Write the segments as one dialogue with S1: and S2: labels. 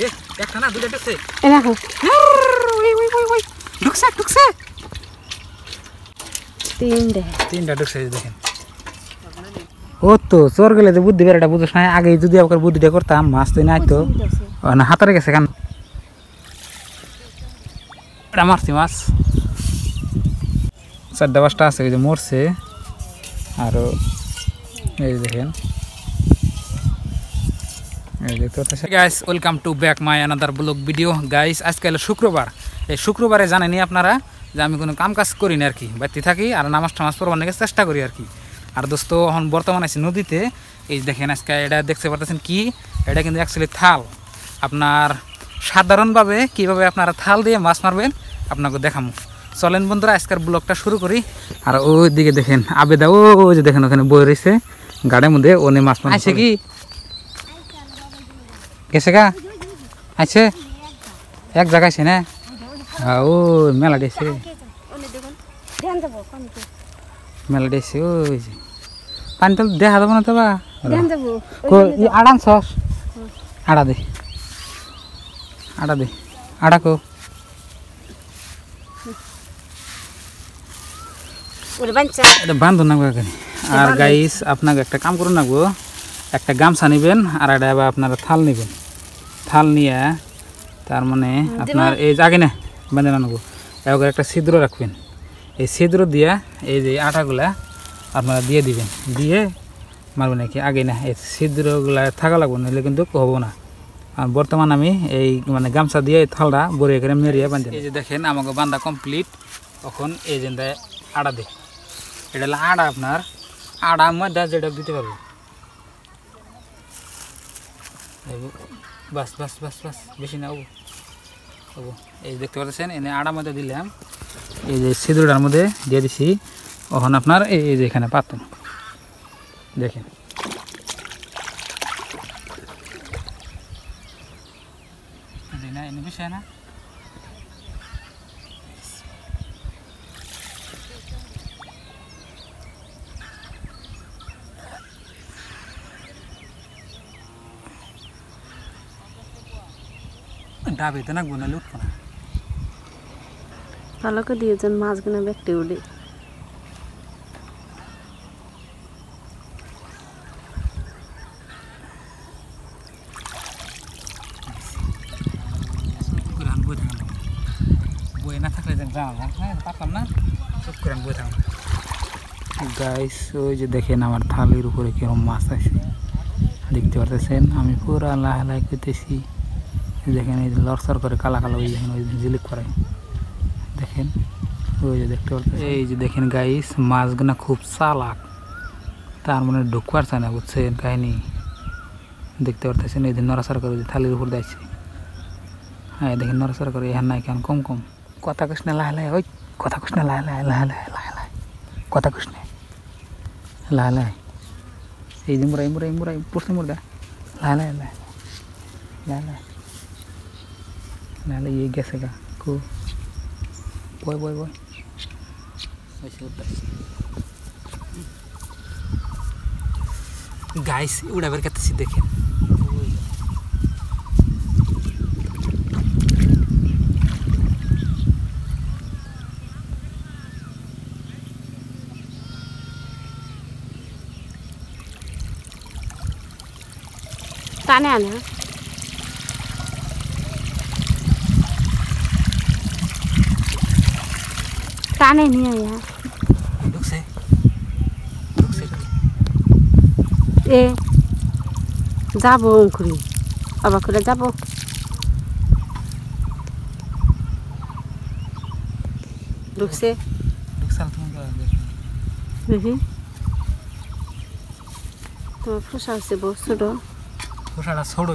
S1: ঢুকছে দেখেন ও তো চোর গেলে যে বুদ্ধি বেড়াটা বুঝোস না আগে যদি আবার বুদ্ধিটা করতাম মাছ তো নাই তো না হাতারে গেছে কেন মারছি মাছ চারটা পাঁচটা আছে মরছে আরও এই দেখেন guys welcome to back my another blog video guys আজকাল শুক্রবার এই শুক্রবারে জানেনি আপনারা যে আমি কোনো কাম কাজ করি না আর কি বাড়তি থাকি আর নামাজ টামাজ পড়বার নাকি চেষ্টা করি আর কি আর দোস্ত এখন বর্তমানে আছে নদীতে এই দেখেন আজকে এটা দেখতে পারতেছেন কি এটা কিন্তু অ্যাকচুয়ালি থাল আপনার সাধারণভাবে কিভাবে আপনারা থাল দিয়ে মাছ মারবেন আপনাকে দেখামো চলেন বন্ধুরা আজকের ব্লগটা শুরু করি আর ওই দিকে দেখেন আবেদা ও যে দেখেন ওখানে বই রয়েছে গাড়ির মধ্যে ওনে মাছ মারছে কি এসেগা আচ্ছা এক জায়গা সে না আও মেলা দেশে ওনি দেখন ধ্যান দেবো কমতি মেলা দেশে ও পা ন তো দে হা দব না তোবা ধ্যান দেবো ও 850 আড়া দে আড়া দে আড়া কো ও বানচা আ বন্ধ না গব আর গাইস আপনাগো একটা কাম করুন না গো একটা গামছা নিবেন আর আডাবা আপনারা থাল নিবেন থাল নিয়ে তার মানে হ্যাঁ, আপনার এই আগে না বেঁধে নেব এবার একটা ছিদ্র রাখবেন এই ছিদ্র দিয়ে এই যে আটাগুলা আপনারা দিয়ে দিবেন দিয়ে মারবেন নাকি আগে না এই ছিদ্রগুলা থাকা লাগবে নাহলে কিন্তু হবো না আর বর্তমান আমি এই মানে গামছা দিয়ে এই থালটা বড়ি করে মেরিয়ে বাঁধি এই যে দেখেন আমাকে বান্ধা কমপ্লিট তখন এই যে আড়া দিই এটা হলো আড়া আপনার আড়া মধ্যে যেটা দিতে পারবো বাস বাস বাস বাস বেশি না ও ও এই দেখতে পাচ্ছেন এনে আড়া মধ্যে দিলাম এই যে সিঁদুরটার মধ্যে দিয়ে দিছি ওখানে আপনার এই যে এখানে পাতন দেখেন মানে না এনে বিষয় না ডাবে তো নাকবো না লুটবো না পালকে দিয়েছেন মাছগুলো ব্যক্তি উঠে গাইস হ্যাঁ, ওই যে দেখেন আমার থালির উপরে কিরম মাছ আছে দেখতে পারতেছেন আমি পুরা লাহালাই করতেছি দেখেন এই যে লরসর করে কালা কালো ওই দেখেন ওই জিলিক করে দেখেন ওই যে দেখতে এই যে দেখেন গাইস মাছগুনা খুব চালাক তার মানে ঢুকবার চায় না বুঝছেন কাহিনি দেখতে পারতেছেন এই যে নড়াচড়া করে থালির উপর দিয়েছে হ্যাঁ দেখেন নড়াচড়া করে হ্যাঁ নাই কেন কম কম কথা কৃষ্ণ লাহে লাহে ওই কথা কৃষ্ণ লাহে লাহে লাহে লাহে লাহে লাহে কথা কৃষ্ণ লাহে লাহে এই যে মুরা এই মুরা পড়ছে মুরা লাহে লাহে লাহে লাহে লাহে ना ये गैस का को बॉय बॉय बॉय गाइस उड़ा बर कैसे देखे तो ताने आना जाने नहीं है यहाँ ए जाब अंकुरी अब अंकुरा जाब तो से बहुत सुधो फुसाला कर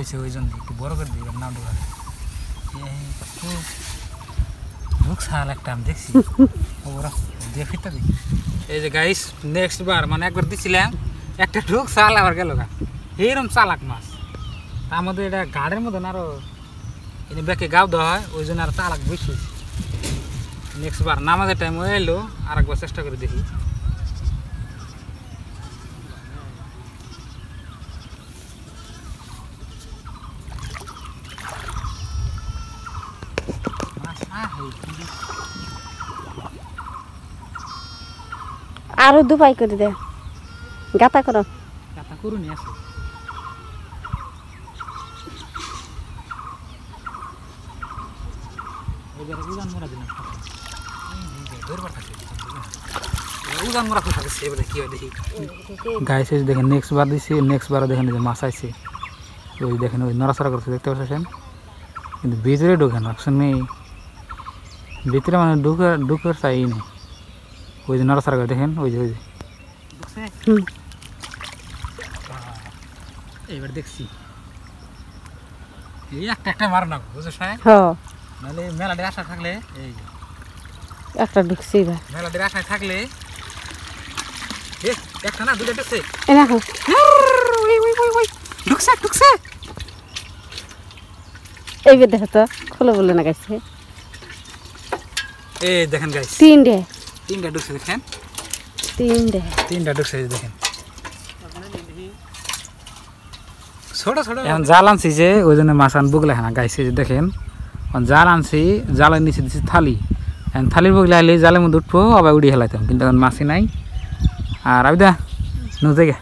S1: दिया ना दुआ ভুক একটা দেখছি এই যে গাইস নেক্সট বার মানে একবার একটা ঢুক আবার গা মাছ তার মধ্যে এনে ব্যাকে গাও দেওয়া হয় ওই জন্য আর চালাক বেশি নেক্সট বার নামাজের টাইম এলো আর একবার চেষ্টা করে দেখি আরো দুবাই করে দে গাতা করো গাতা দেখেন নেক্সট বার দিছি নেক্সট বার দেখেন যে মাছ আইছে ওই দেখেন ওই নড়াচড়া করছে দেখতে পাচ্ছেন কিন্তু ভিতরে ঢুকে না নেই ভিতরে মানে ঢুকে ঢুকার চাই নেই ওই যে নাড়াচাড়া দেখেন ওই যে ওই যে এইবার দেখছি এই একটা একটা মার না বুঝছ স্যার হ্যাঁ মানে মেলা মেলাটির আশা থাকলে এই একটা ঢুকছি ভাই মেলা মেলাটির আশা থাকলে একটা না দুইটা দেখো ওই ওই ওই ঢুকছে ঢুকছে ঢুকছে এইবার দেখো তো খোলো বলে না গেছে এই দেখেন গাইস তিনটা তিনটা ঢুকছে দেখেন তিনটা তিনটা ঢুকছে দেখেন ছোট ছোট এখন জাল আনছি যে ওই জন্য মাছ আন বুগলা হ্যাঁ গাইছে যে দেখেন জাল আনছি জালের নিচে দিচ্ছি থালি এখন থালির বুগলা আইলে জালের মধ্যে উঠবো আবার উড়িয়ে হেলাইতাম কিন্তু এখন মাছই নাই আর আবিদা নো জায়গা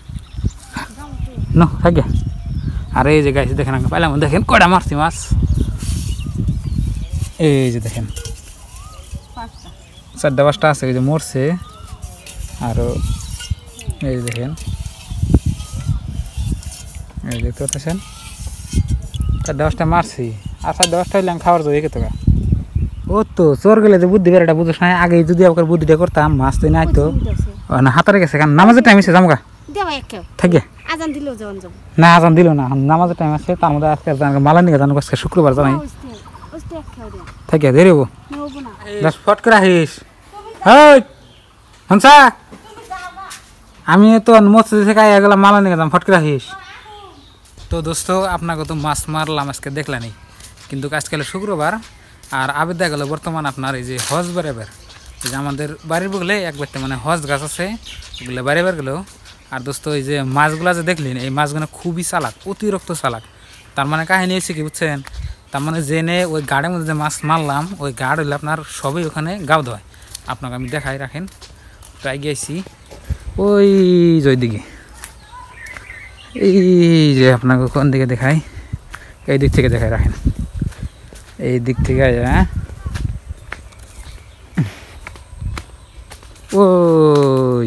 S1: নো থাকে আর এই যে গাইছে দেখেন আমি পাইলাম দেখেন কটা মারছি মাছ এই যে দেখেন চারটা পাঁচটা আছে ওই যে মরছে আরও এই দেখেন এই দেখতে পাচ্ছেন চারটা পাঁচটা মারছি আর চারটা পাঁচটা হইলাম খাওয়ার জন্য দেখে তোরা ও তো চোর গেলে যে বুদ্ধি বেড়াটা বুঝোস না আগে যদি আপনার বুদ্ধিটা করতাম মাছ তো নাই তো না হাতারে গেছে কারণ নামাজের টাইম এসে জামগা থাকে না আজান দিল না নামাজের টাইম আছে তার মধ্যে আজকে মালা নিয়ে জানো আজকে শুক্রবার জানাই থাকে দেরি হবো ফট করে আহিস হনসা আমি তো মস্ত শেখাই এগুলো মালা নিয়ে গেলাম ফটকে রাখিস তো দোস্ত আপনাকে তো মাছ মারলাম আজকে দেখলানি কিন্তু আজকাল শুক্রবার আর দেখা গেলো বর্তমান আপনার এই যে হজ বেড়াবের এই যে আমাদের বাড়ির বগলে এক ব্যক্তি মানে হজ গাছ আছে ওগুলো বার গেলো আর দোস্ত এই যে মাছগুলা যে দেখলেন এই মাছগুলো খুবই চালাক অতিরিক্ত চালাক তার মানে কাহিনী এসে কি বুঝছেন তার মানে জেনে ওই গাড়ের মধ্যে যে মাছ মারলাম ওই গাড় হইলে আপনার সবই ওখানে গাও দেয় আপনাকে আমি দেখাই রাখেন প্রায় গেছি ওই জয় দিকে এই যে আপনাকে কোন দিকে দেখাই এই দিক থেকে দেখাই রাখেন এই দিক থেকে হ্যাঁ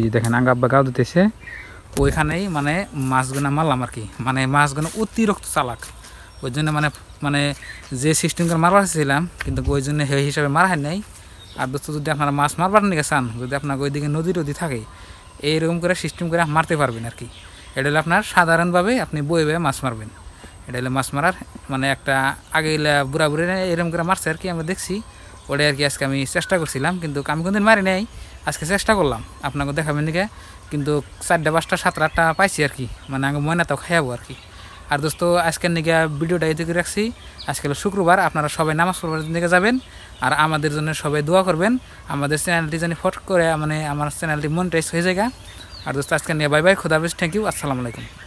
S1: যে দেখেন আঙ্গা বাগাও দিতেছে ওইখানেই মানে মাছগুনা মারলাম আর কি মানে মাছগুনা অতিরিক্ত চালাক ওই জন্য মানে মানে যে সিস্টেম করে মারা কিন্তু ওই জন্য সেই হিসাবে মারা হয় নাই আর দোস্ত যদি আপনারা মাছ মারবার নিয়ে চান যদি আপনার ওইদিকে নদী নদী থাকে এইরকম করে সিস্টেম করে মারতে পারবেন আর কি এটা হলো আপনার সাধারণভাবে আপনি বয়ে বয়ে মাছ মারবেন এটা হলো মাছ মারার মানে একটা আগে বুড়া বুড়ি এরকম করে মারছে আর কি আমরা দেখছি ওটা আর কি আজকে আমি চেষ্টা করছিলাম কিন্তু আমি কোনদিন মারি নাই আজকে চেষ্টা করলাম আপনাকে দেখাবেন নাকি কিন্তু চারটা পাঁচটা সাতটা আটটা পাইছি আর কি মানে আমি ময়না তো খাইয়াবো আর কি আর দোস্ত আজকের নাকি ভিডিওটা এদিকে রাখছি আজকে শুক্রবার আপনারা সবাই নামাজ পড়বার দিকে যাবেন আর আমাদের জন্য সবাই দোয়া করবেন আমাদের চ্যানেলটি যেন ফট করে মানে আমার চ্যানেলটি মনিটাইজ হয়ে যায় আর দোস্ত আজকে নিয়ে বাই বাই খুদাবেশ থ্যাংক ইউ আসসালামু আলাইকুম